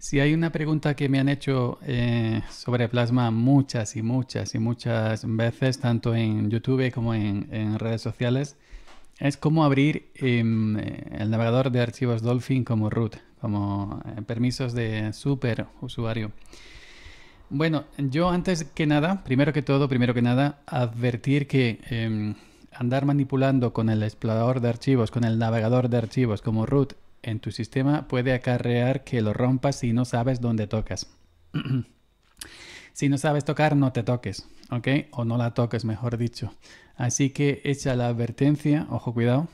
Si hay una pregunta que me han hecho eh, sobre plasma muchas y muchas y muchas veces, tanto en YouTube como en, redes sociales, es cómo abrir em, eh, el navegador de archivos Dolphin como root, como eh, permisos de super usuario. Bueno, yo antes que nada, primero que todo, primero que nada, advertir que em, andar manipulando con el explorador de archivos, con el navegador de archivos como root en tu sistema puede acarrear que lo rompas si no sabes dónde tocas. si no sabes tocar, no te toques, ¿ok? O no la toques, mejor dicho. Así que echa la advertencia, ojo cuidado.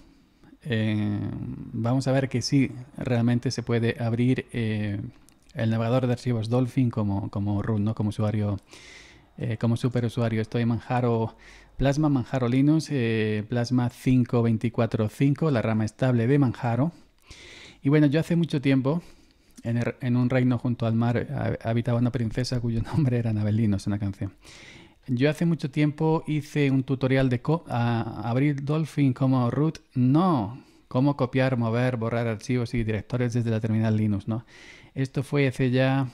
Eh, vamos a ver que sí, realmente se puede abrir eh, el navegador de archivos Dolphin como, como root, ¿no? Como usuario, eh, como superusuario. Estoy en Manjaro Plasma, Manjaro Linux, Plasma 5.24.5, la rama estable de Manjaro. Y bueno, yo hace mucho tiempo, en, un reino junto al mar, habitaba una princesa cuyo nombre era Anabelino, es una canción. Yo hace mucho tiempo hice un tutorial de abrir Dolphin como root. No, cómo copiar, mover, borrar archivos y directores desde la terminal Linux, ¿no? Esto fue hace ya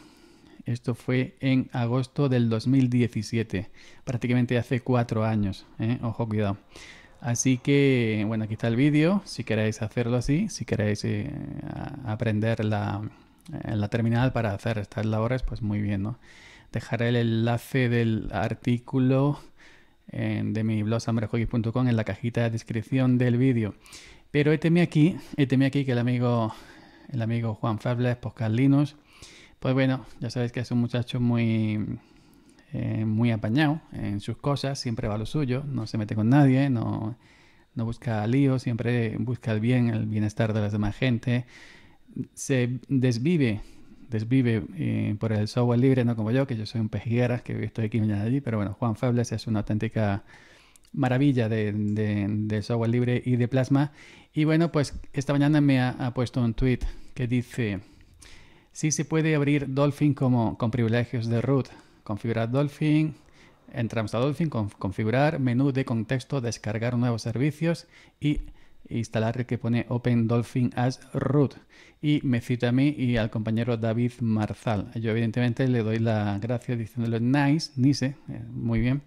esto fue en agosto del 2017, prácticamente hace cuatro años. ¿eh? Ojo, cuidado. Así que, bueno, aquí está el vídeo, si queréis hacerlo así, si queréis eh, aprender eh, la, terminal para hacer estas labores, pues muy bien, ¿no? Dejaré el enlace del artículo eh, de mi blog en la cajita de descripción del vídeo. Pero éteme aquí, éteme aquí que el amigo, el amigo Juan Fables, Poscar pues bueno, ya sabéis que es un muchacho muy eh, muy apañado en sus cosas, siempre va lo suyo, no se mete con nadie, no, busca lío, siempre busca el bien, el bienestar de las demás gente, se desvive, desvive eh, por el software libre, no como yo, que yo soy un pejigueras, que estoy aquí mañana allí, pero bueno, Juan Febles es una auténtica maravilla de, software libre y de plasma. Y bueno, pues esta mañana me ha, puesto un tweet que dice, si se puede abrir Dolphin como, con privilegios de root, configurar Dolphin, entramos a Dolphin, configurar, menú de contexto, descargar nuevos servicios y instalar el que pone Open Dolphin as root. Y me cita a mí y al compañero David Marzal. Yo evidentemente le doy la gracia diciéndole nice, nice, eh, muy bien.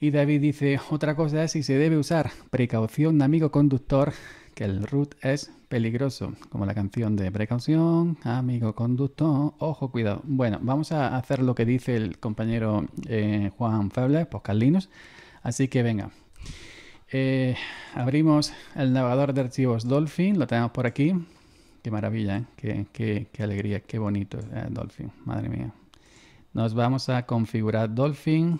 Y David dice, otra cosa es si se debe usar precaución, amigo conductor, que el root es peligroso, como la canción de precaución, amigo conductor, ojo, cuidado. Bueno, vamos a hacer lo que dice el compañero eh, Juan Febles, pues Así que venga. Eh, abrimos el navegador de archivos Dolphin, lo tenemos por aquí. Qué maravilla, ¿eh? qué, qué, alegría, qué bonito Dolphin, madre mía. Nos vamos a configurar Dolphin.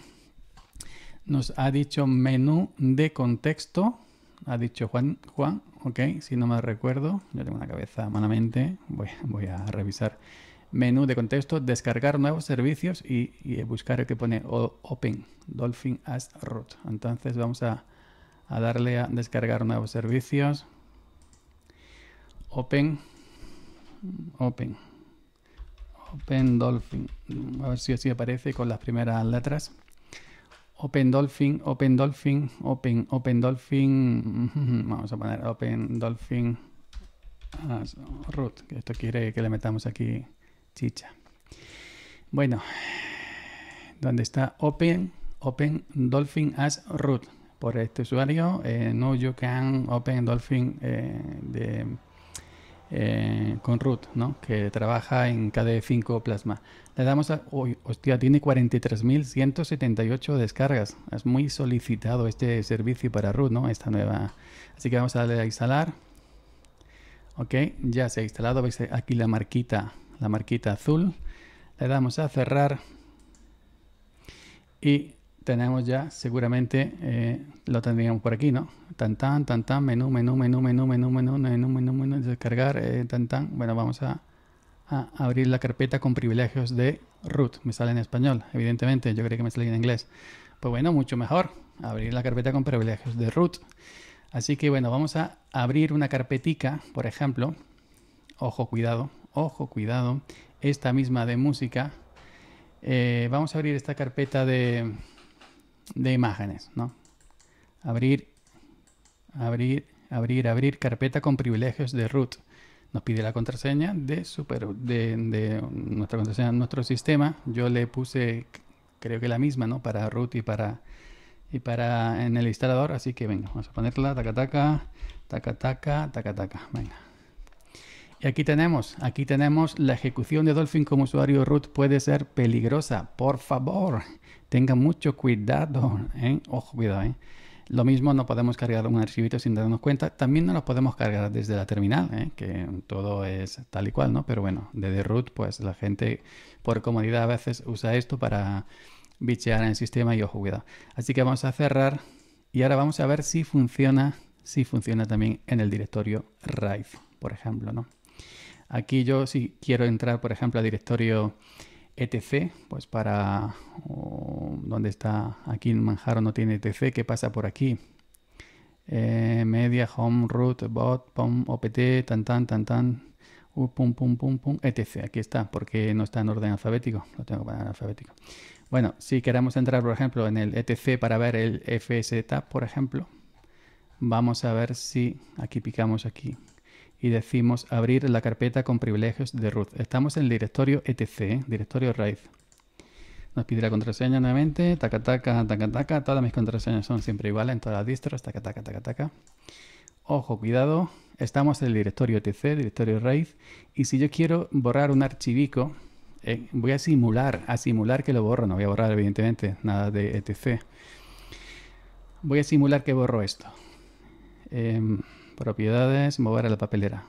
Nos ha dicho menú de contexto, ha dicho Juan, Juan, ok, si no me recuerdo, yo tengo una cabeza malamente, voy, voy a revisar. Menú de contexto, descargar nuevos servicios y, buscar el que pone Open, Dolphin as root. Entonces vamos a, a darle a descargar nuevos servicios. Open, Open, Open Dolphin. A ver si así aparece con las primeras letras. Open Dolphin, Open Dolphin, Open, Open Dolphin. Vamos a poner Open Dolphin as ah, root. Esto quiere que le metamos aquí chicha. Bueno, dónde está Open, Open Dolphin as root. Por este usuario, eh, no you can Open Dolphin eh, de eh, con Ruth, ¿no? que trabaja en KDE 5 Plasma. Le damos a... hostia, tiene 43.178 descargas. Es muy solicitado este servicio para Ruth, ¿no? Esta nueva... Así que vamos a darle a instalar. Ok, ya se ha instalado. Veis aquí la marquita, la marquita azul. Le damos a cerrar. Y tenemos ya, seguramente eh, lo tendríamos por aquí, ¿no? Tan tan, tan tan, menú, menú, menú, menú, menú, menú, menú, menú, menú, descargar, eh, tan tan. Bueno, vamos a, abrir la carpeta con privilegios de root. Me sale en español, evidentemente, yo creí que me salía en inglés. Pues bueno, mucho mejor, abrir la carpeta con privilegios de root. Así que bueno, vamos a abrir una carpetica, por ejemplo. Ojo, cuidado, ojo, cuidado. Esta misma de música. Eh, vamos a abrir esta carpeta de de imágenes, ¿no? Abrir, abrir, abrir, abrir carpeta con privilegios de root. Nos pide la contraseña de, super, de, nuestra contraseña, nuestro sistema. Yo le puse, creo que la misma, ¿no? Para root y para, y para en el instalador. Así que venga, vamos a ponerla, taca, taca, taca, Venga. Y aquí tenemos, aquí tenemos la ejecución de Dolphin como usuario root puede ser peligrosa. Por favor, tenga mucho cuidado. ¿eh? Ojo, cuidado. ¿eh? Lo mismo no podemos cargar un archivito sin darnos cuenta. También no lo podemos cargar desde la terminal, ¿eh? que todo es tal y cual, ¿no? Pero bueno, desde root, pues la gente por comodidad a veces usa esto para bichear en el sistema y ojo, cuidado. Así que vamos a cerrar y ahora vamos a ver si funciona, si funciona también en el directorio raíz, por ejemplo, ¿no? Aquí yo si quiero entrar, por ejemplo, al directorio etc, pues para oh, donde está aquí en Manjaro no tiene etc, ¿qué pasa por aquí? Eh, media, home, root, bot, pom, opt, tan tan tan tan, pum pum pum pum, etc. Aquí está, porque no está en orden alfabético, lo tengo para alfabético. Bueno, si queremos entrar, por ejemplo, en el etc para ver el tab por ejemplo, vamos a ver si aquí picamos aquí, y decimos abrir la carpeta con privilegios de root. Estamos en el directorio etc, ¿eh? directorio raíz. Nos pide la contraseña nuevamente, taca, taca, taca, taca. Todas mis contraseñas son siempre iguales en todas las distros, taca, taca, taca, taca. Ojo, cuidado, estamos en el directorio etc, directorio raíz, y si yo quiero borrar un archivico, eh, voy a simular, a simular que lo borro, no voy a borrar evidentemente nada de etc. Voy a simular que borro esto. Em, propiedades, mover a la papelera.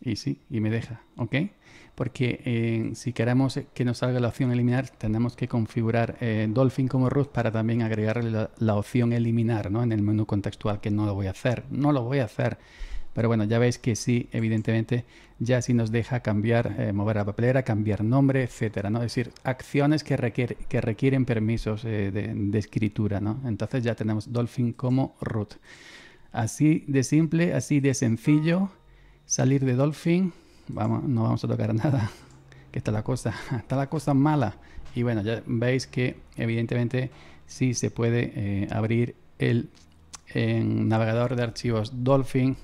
Y sí, y me deja, ¿ok? Porque eh, si queremos que nos salga la opción eliminar, tenemos que configurar eh, Dolphin como root para también agregarle la, opción eliminar, ¿no? En el menú contextual, que no lo voy a hacer, no lo voy a hacer. Pero bueno, ya veis que sí, evidentemente, ya sí nos deja cambiar, eh, mover mover la papelera, cambiar nombre, etcétera, ¿no? Es decir, acciones que, requiere, que requieren permisos de, de escritura, ¿no? Entonces ya tenemos Dolphin como root. Así de simple, así de sencillo. Salir de Dolphin. Vamos, no vamos a tocar nada. Que está la cosa. Está la cosa mala. Y bueno, ya veis que evidentemente sí se puede eh, abrir el navegador de archivos Dolphin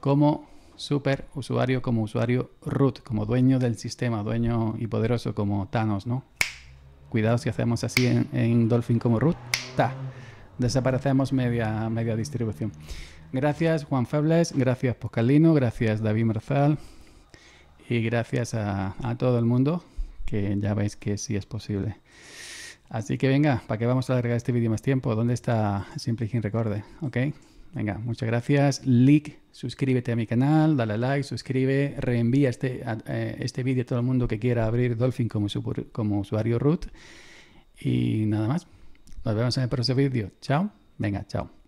como super usuario, como usuario root, como dueño del sistema, dueño y poderoso como Thanos, ¿no? Cuidado si hacemos así en, en Dolphin como root. ¡Ta! desaparecemos media, media distribución. Gracias Juan Febles, gracias Poscalino, gracias David Marzal y gracias a, todo el mundo que ya veis que sí es posible. Así que venga, ¿para qué vamos a agregar este vídeo más tiempo? ¿Dónde está Simple Gin Recorde? ¿Ok? Venga, muchas gracias. Like, suscríbete a mi canal, dale like, suscribe, reenvía este, eh, este vídeo a todo el mundo que quiera abrir Dolphin como, su, como usuario root. Y nada más. Nos vemos en el próximo vídeo. Chao. Venga, chao.